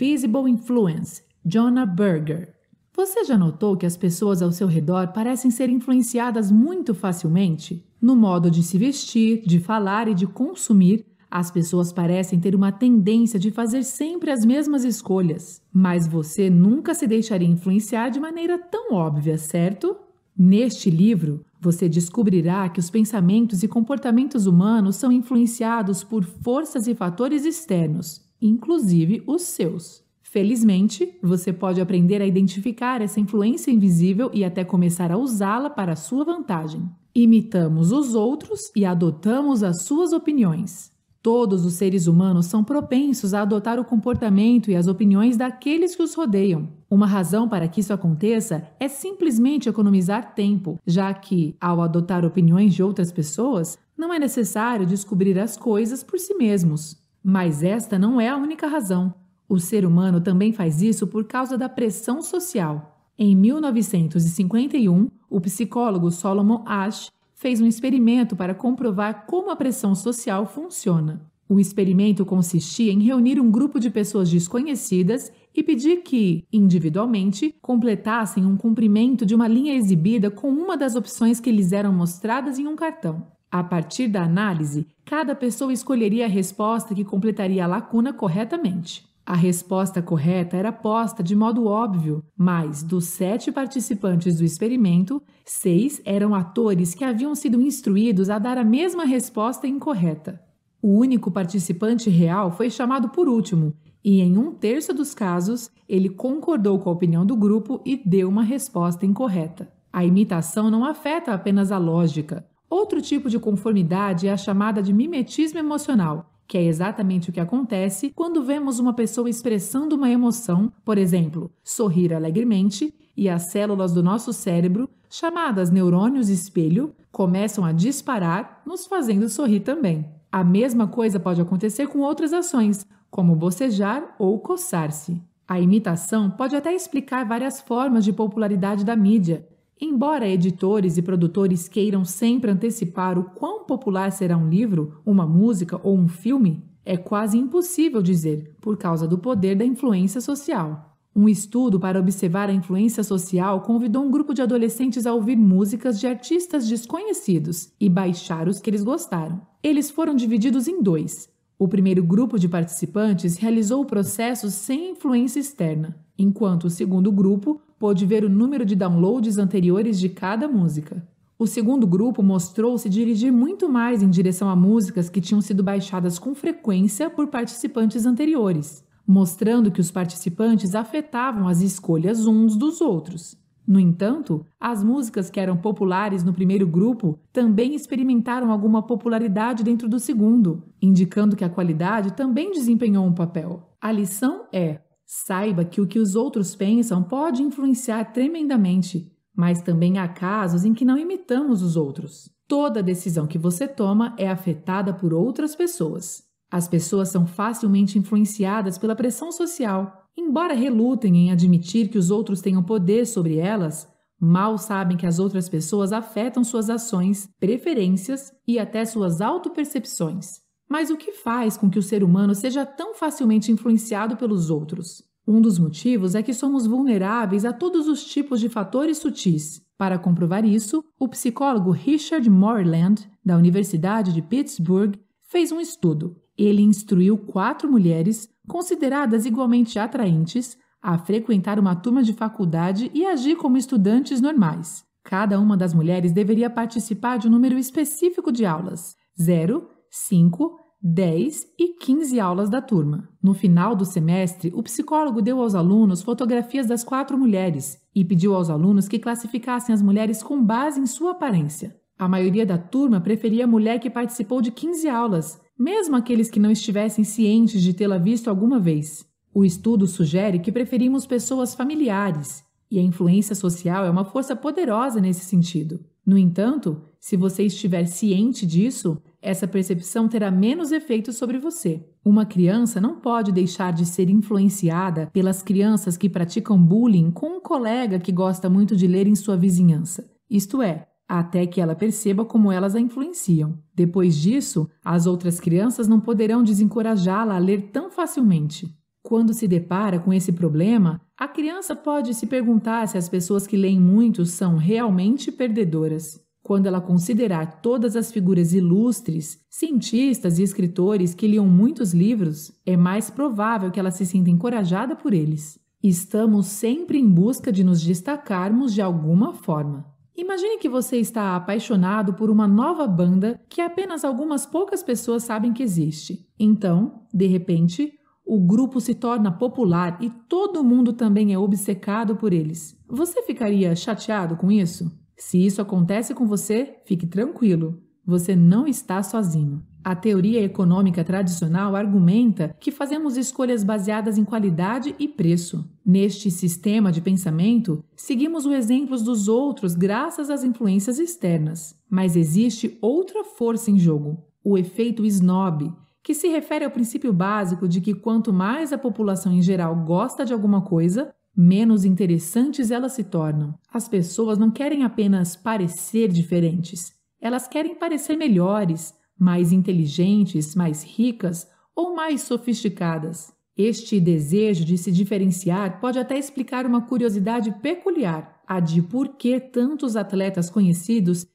Invisible Influence, Jonah Berger. Você já notou que as pessoas ao seu redor parecem ser influenciadas muito facilmente? No modo de se vestir, de falar e de consumir, as pessoas parecem ter uma tendência de fazer sempre as mesmas escolhas, mas você nunca se deixaria influenciar de maneira tão óbvia, certo? Neste livro, você descobrirá que os pensamentos e comportamentos humanos são influenciados por forças e fatores externos, inclusive os seus. Felizmente, você pode aprender a identificar essa influência invisível e até começar a usá-la para a sua vantagem. Imitamos os outros e adotamos as suas opiniões. Todos os seres humanos são propensos a adotar o comportamento e as opiniões daqueles que os rodeiam. Uma razão para que isso aconteça é simplesmente economizar tempo, já que, ao adotar opiniões de outras pessoas, não é necessário descobrir as coisas por si mesmos. Mas esta não é a única razão. O ser humano também faz isso por causa da pressão social. Em 1951, o psicólogo Solomon Ash fez um experimento para comprovar como a pressão social funciona. O experimento consistia em reunir um grupo de pessoas desconhecidas e pedir que, individualmente, completassem um cumprimento de uma linha exibida com uma das opções que lhes eram mostradas em um cartão. A partir da análise, cada pessoa escolheria a resposta que completaria a lacuna corretamente. A resposta correta era posta de modo óbvio, mas dos sete participantes do experimento, seis eram atores que haviam sido instruídos a dar a mesma resposta incorreta. O único participante real foi chamado por último, e em um terço dos casos, ele concordou com a opinião do grupo e deu uma resposta incorreta. A imitação não afeta apenas a lógica, Outro tipo de conformidade é a chamada de mimetismo emocional, que é exatamente o que acontece quando vemos uma pessoa expressando uma emoção, por exemplo, sorrir alegremente, e as células do nosso cérebro, chamadas neurônios espelho, começam a disparar, nos fazendo sorrir também. A mesma coisa pode acontecer com outras ações, como bocejar ou coçar-se. A imitação pode até explicar várias formas de popularidade da mídia, Embora editores e produtores queiram sempre antecipar o quão popular será um livro, uma música ou um filme, é quase impossível dizer, por causa do poder da influência social. Um estudo para observar a influência social convidou um grupo de adolescentes a ouvir músicas de artistas desconhecidos e baixar os que eles gostaram. Eles foram divididos em dois. O primeiro grupo de participantes realizou o processo sem influência externa, enquanto o segundo grupo pôde ver o número de downloads anteriores de cada música. O segundo grupo mostrou-se dirigir muito mais em direção a músicas que tinham sido baixadas com frequência por participantes anteriores, mostrando que os participantes afetavam as escolhas uns dos outros. No entanto, as músicas que eram populares no primeiro grupo também experimentaram alguma popularidade dentro do segundo, indicando que a qualidade também desempenhou um papel. A lição é: Saiba que o que os outros pensam pode influenciar tremendamente, mas também há casos em que não imitamos os outros. Toda decisão que você toma é afetada por outras pessoas. As pessoas são facilmente influenciadas pela pressão social. Embora relutem em admitir que os outros tenham poder sobre elas, mal sabem que as outras pessoas afetam suas ações, preferências e até suas autopercepções. Mas o que faz com que o ser humano seja tão facilmente influenciado pelos outros? Um dos motivos é que somos vulneráveis a todos os tipos de fatores sutis. Para comprovar isso, o psicólogo Richard Moreland, da Universidade de Pittsburgh, fez um estudo. Ele instruiu quatro mulheres, consideradas igualmente atraentes, a frequentar uma turma de faculdade e agir como estudantes normais. Cada uma das mulheres deveria participar de um número específico de aulas: 0, 5, 10 e 15 aulas da turma. No final do semestre, o psicólogo deu aos alunos fotografias das quatro mulheres e pediu aos alunos que classificassem as mulheres com base em sua aparência. A maioria da turma preferia a mulher que participou de 15 aulas, mesmo aqueles que não estivessem cientes de tê-la visto alguma vez. O estudo sugere que preferimos pessoas familiares, e a influência social é uma força poderosa nesse sentido. No entanto, se você estiver ciente disso, essa percepção terá menos efeito sobre você. Uma criança não pode deixar de ser influenciada pelas crianças que praticam bullying com um colega que gosta muito de ler em sua vizinhança. Isto é, até que ela perceba como elas a influenciam. Depois disso, as outras crianças não poderão desencorajá-la a ler tão facilmente. Quando se depara com esse problema, a criança pode se perguntar se as pessoas que leem muito são realmente perdedoras quando ela considerar todas as figuras ilustres, cientistas e escritores que liam muitos livros, é mais provável que ela se sinta encorajada por eles. Estamos sempre em busca de nos destacarmos de alguma forma. Imagine que você está apaixonado por uma nova banda que apenas algumas poucas pessoas sabem que existe. Então, de repente, o grupo se torna popular e todo mundo também é obcecado por eles. Você ficaria chateado com isso? Se isso acontece com você, fique tranquilo, você não está sozinho. A teoria econômica tradicional argumenta que fazemos escolhas baseadas em qualidade e preço. Neste sistema de pensamento, seguimos os exemplos dos outros graças às influências externas. Mas existe outra força em jogo: o efeito snob, que se refere ao princípio básico de que quanto mais a população em geral gosta de alguma coisa, menos interessantes elas se tornam. As pessoas não querem apenas parecer diferentes, elas querem parecer melhores, mais inteligentes, mais ricas ou mais sofisticadas. Este desejo de se diferenciar pode até explicar uma curiosidade peculiar, a de por que tantos atletas conhecidos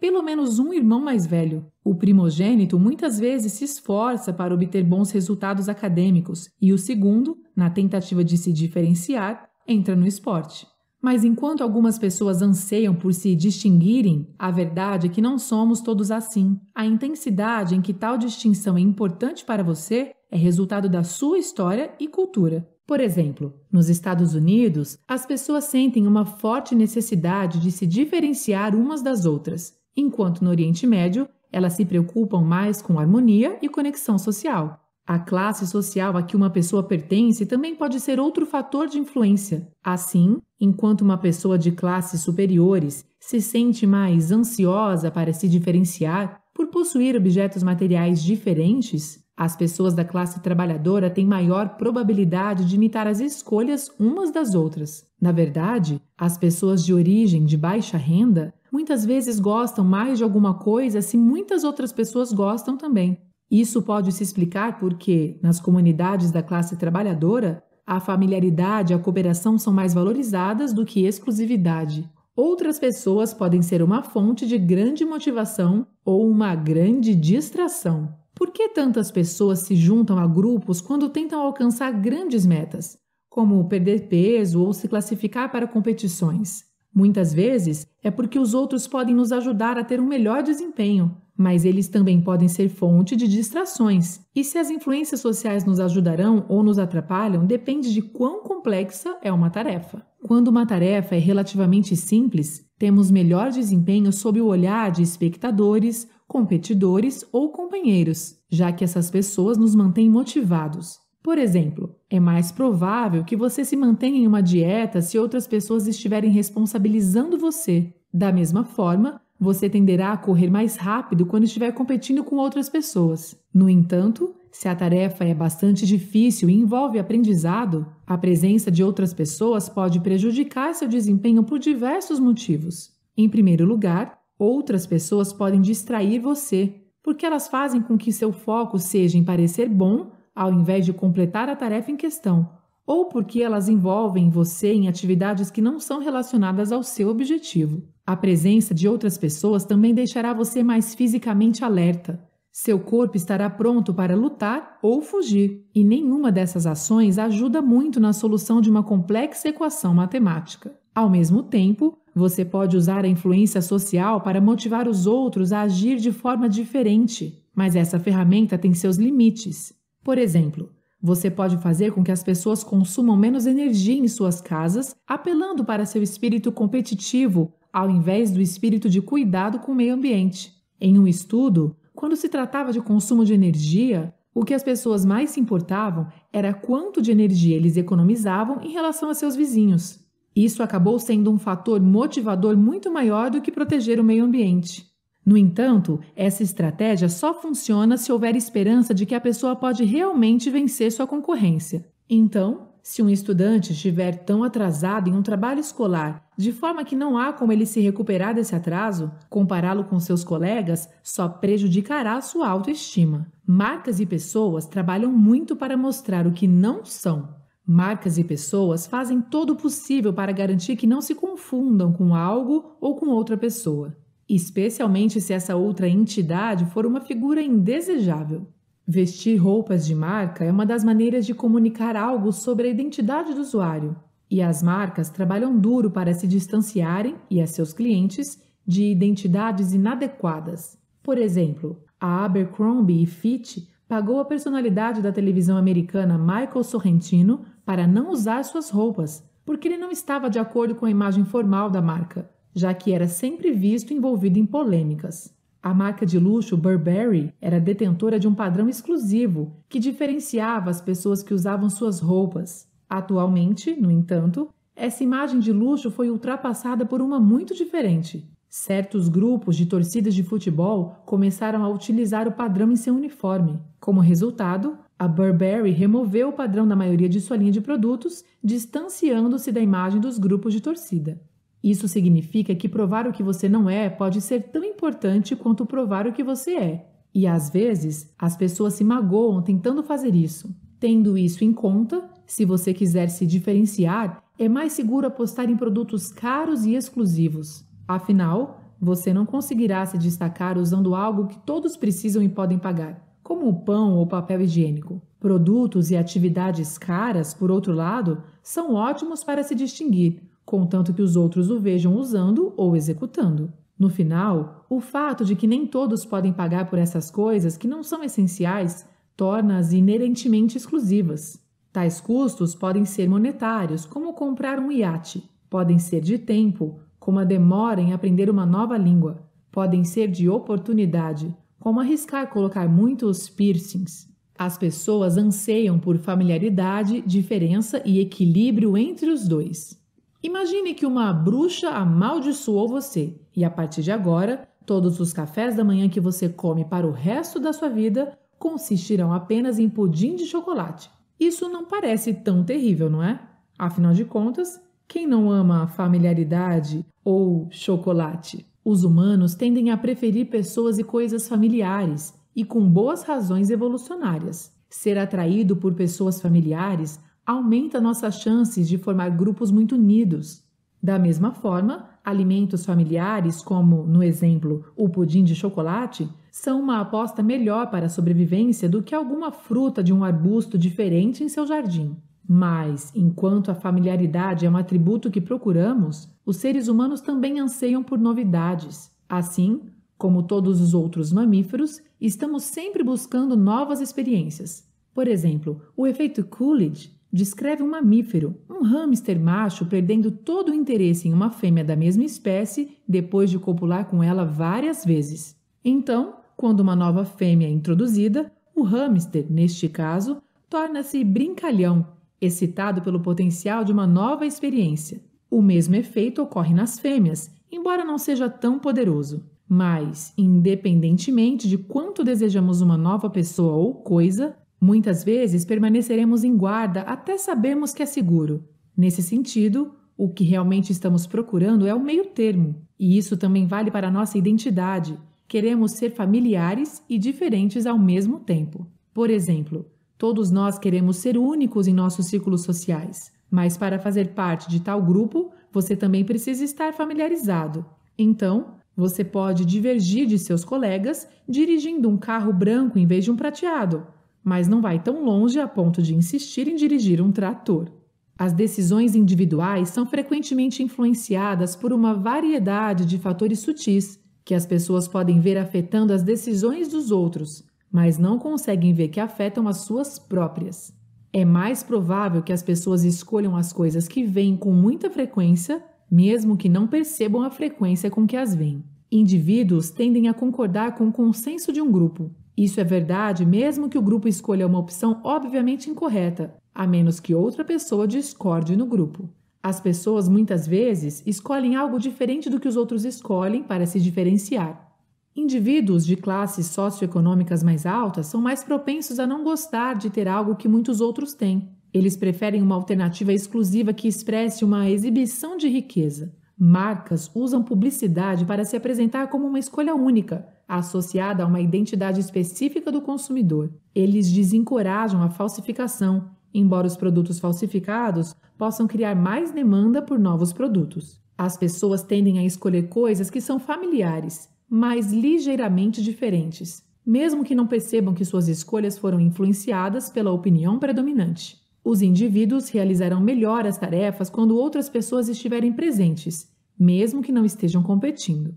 pelo menos um irmão mais velho. O primogênito muitas vezes se esforça para obter bons resultados acadêmicos e o segundo, na tentativa de se diferenciar, entra no esporte. Mas enquanto algumas pessoas anseiam por se distinguirem, a verdade é que não somos todos assim. A intensidade em que tal distinção é importante para você é resultado da sua história e cultura. Por exemplo, nos Estados Unidos, as pessoas sentem uma forte necessidade de se diferenciar umas das outras enquanto no Oriente Médio elas se preocupam mais com harmonia e conexão social. A classe social a que uma pessoa pertence também pode ser outro fator de influência. Assim, enquanto uma pessoa de classes superiores se sente mais ansiosa para se diferenciar por possuir objetos materiais diferentes, as pessoas da classe trabalhadora têm maior probabilidade de imitar as escolhas umas das outras. Na verdade, as pessoas de origem de baixa renda muitas vezes gostam mais de alguma coisa se muitas outras pessoas gostam também. Isso pode se explicar porque, nas comunidades da classe trabalhadora, a familiaridade e a cooperação são mais valorizadas do que exclusividade. Outras pessoas podem ser uma fonte de grande motivação ou uma grande distração. Por que tantas pessoas se juntam a grupos quando tentam alcançar grandes metas, como perder peso ou se classificar para competições? Muitas vezes é porque os outros podem nos ajudar a ter um melhor desempenho, mas eles também podem ser fonte de distrações. E se as influências sociais nos ajudarão ou nos atrapalham depende de quão complexa é uma tarefa. Quando uma tarefa é relativamente simples, temos melhor desempenho sob o olhar de espectadores, competidores ou companheiros, já que essas pessoas nos mantêm motivados. Por exemplo, é mais provável que você se mantenha em uma dieta se outras pessoas estiverem responsabilizando você. Da mesma forma, você tenderá a correr mais rápido quando estiver competindo com outras pessoas. No entanto, se a tarefa é bastante difícil e envolve aprendizado, a presença de outras pessoas pode prejudicar seu desempenho por diversos motivos. Em primeiro lugar, outras pessoas podem distrair você, porque elas fazem com que seu foco seja em parecer bom ao invés de completar a tarefa em questão, ou porque elas envolvem você em atividades que não são relacionadas ao seu objetivo. A presença de outras pessoas também deixará você mais fisicamente alerta. Seu corpo estará pronto para lutar ou fugir, e nenhuma dessas ações ajuda muito na solução de uma complexa equação matemática. Ao mesmo tempo, você pode usar a influência social para motivar os outros a agir de forma diferente, mas essa ferramenta tem seus limites. Por exemplo, você pode fazer com que as pessoas consumam menos energia em suas casas, apelando para seu espírito competitivo ao invés do espírito de cuidado com o meio ambiente. Em um estudo, quando se tratava de consumo de energia, o que as pessoas mais se importavam era quanto de energia eles economizavam em relação a seus vizinhos. Isso acabou sendo um fator motivador muito maior do que proteger o meio ambiente. No entanto, essa estratégia só funciona se houver esperança de que a pessoa pode realmente vencer sua concorrência. Então, se um estudante estiver tão atrasado em um trabalho escolar, de forma que não há como ele se recuperar desse atraso, compará-lo com seus colegas só prejudicará sua autoestima. Marcas e pessoas trabalham muito para mostrar o que não são. Marcas e pessoas fazem todo o possível para garantir que não se confundam com algo ou com outra pessoa especialmente se essa outra entidade for uma figura indesejável. Vestir roupas de marca é uma das maneiras de comunicar algo sobre a identidade do usuário, e as marcas trabalham duro para se distanciarem e a seus clientes de identidades inadequadas. Por exemplo, a Abercrombie e Fitch pagou a personalidade da televisão americana Michael Sorrentino para não usar suas roupas, porque ele não estava de acordo com a imagem formal da marca já que era sempre visto envolvido em polêmicas. A marca de luxo Burberry era detentora de um padrão exclusivo que diferenciava as pessoas que usavam suas roupas. Atualmente, no entanto, essa imagem de luxo foi ultrapassada por uma muito diferente. Certos grupos de torcidas de futebol começaram a utilizar o padrão em seu uniforme. Como resultado, a Burberry removeu o padrão da maioria de sua linha de produtos, distanciando-se da imagem dos grupos de torcida. Isso significa que provar o que você não é pode ser tão importante quanto provar o que você é. E às vezes, as pessoas se magoam tentando fazer isso. Tendo isso em conta, se você quiser se diferenciar, é mais seguro apostar em produtos caros e exclusivos. Afinal, você não conseguirá se destacar usando algo que todos precisam e podem pagar, como o pão ou papel higiênico. Produtos e atividades caras, por outro lado, são ótimos para se distinguir, contanto que os outros o vejam usando ou executando. No final, o fato de que nem todos podem pagar por essas coisas que não são essenciais torna-as inerentemente exclusivas. Tais custos podem ser monetários, como comprar um iate, podem ser de tempo, como a demora em aprender uma nova língua, podem ser de oportunidade, como arriscar colocar muitos piercings. As pessoas anseiam por familiaridade, diferença e equilíbrio entre os dois. Imagine que uma bruxa amaldiçoou você e a partir de agora, todos os cafés da manhã que você come para o resto da sua vida consistirão apenas em pudim de chocolate. Isso não parece tão terrível, não é? Afinal de contas, quem não ama familiaridade ou chocolate? Os humanos tendem a preferir pessoas e coisas familiares e com boas razões evolucionárias. Ser atraído por pessoas familiares aumenta nossas chances de formar grupos muito unidos. Da mesma forma, alimentos familiares, como, no exemplo, o pudim de chocolate, são uma aposta melhor para a sobrevivência do que alguma fruta de um arbusto diferente em seu jardim. Mas, enquanto a familiaridade é um atributo que procuramos, os seres humanos também anseiam por novidades. Assim, como todos os outros mamíferos, estamos sempre buscando novas experiências. Por exemplo, o efeito Coolidge descreve um mamífero, um hamster macho perdendo todo o interesse em uma fêmea da mesma espécie depois de copular com ela várias vezes. Então, quando uma nova fêmea é introduzida, o hamster, neste caso, torna-se brincalhão, excitado pelo potencial de uma nova experiência. O mesmo efeito ocorre nas fêmeas, embora não seja tão poderoso. Mas, independentemente de quanto desejamos uma nova pessoa ou coisa, Muitas vezes permaneceremos em guarda até sabermos que é seguro. Nesse sentido, o que realmente estamos procurando é o meio termo, e isso também vale para a nossa identidade. Queremos ser familiares e diferentes ao mesmo tempo. Por exemplo, todos nós queremos ser únicos em nossos círculos sociais, mas para fazer parte de tal grupo, você também precisa estar familiarizado. Então, você pode divergir de seus colegas dirigindo um carro branco em vez de um prateado, mas não vai tão longe a ponto de insistir em dirigir um trator. As decisões individuais são frequentemente influenciadas por uma variedade de fatores sutis que as pessoas podem ver afetando as decisões dos outros, mas não conseguem ver que afetam as suas próprias. É mais provável que as pessoas escolham as coisas que veem com muita frequência, mesmo que não percebam a frequência com que as veem. Indivíduos tendem a concordar com o consenso de um grupo, isso é verdade mesmo que o grupo escolha uma opção obviamente incorreta, a menos que outra pessoa discorde no grupo. As pessoas muitas vezes escolhem algo diferente do que os outros escolhem para se diferenciar. Indivíduos de classes socioeconômicas mais altas são mais propensos a não gostar de ter algo que muitos outros têm. Eles preferem uma alternativa exclusiva que expresse uma exibição de riqueza. Marcas usam publicidade para se apresentar como uma escolha única, associada a uma identidade específica do consumidor. Eles desencorajam a falsificação, embora os produtos falsificados possam criar mais demanda por novos produtos. As pessoas tendem a escolher coisas que são familiares, mas ligeiramente diferentes, mesmo que não percebam que suas escolhas foram influenciadas pela opinião predominante. Os indivíduos realizarão melhor as tarefas quando outras pessoas estiverem presentes, mesmo que não estejam competindo.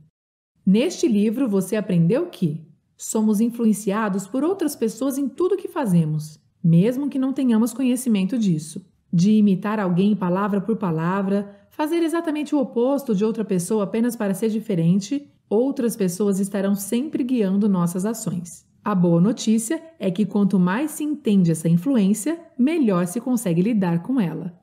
Neste livro você aprendeu que somos influenciados por outras pessoas em tudo que fazemos, mesmo que não tenhamos conhecimento disso. De imitar alguém palavra por palavra, fazer exatamente o oposto de outra pessoa apenas para ser diferente, outras pessoas estarão sempre guiando nossas ações. A boa notícia é que quanto mais se entende essa influência, melhor se consegue lidar com ela.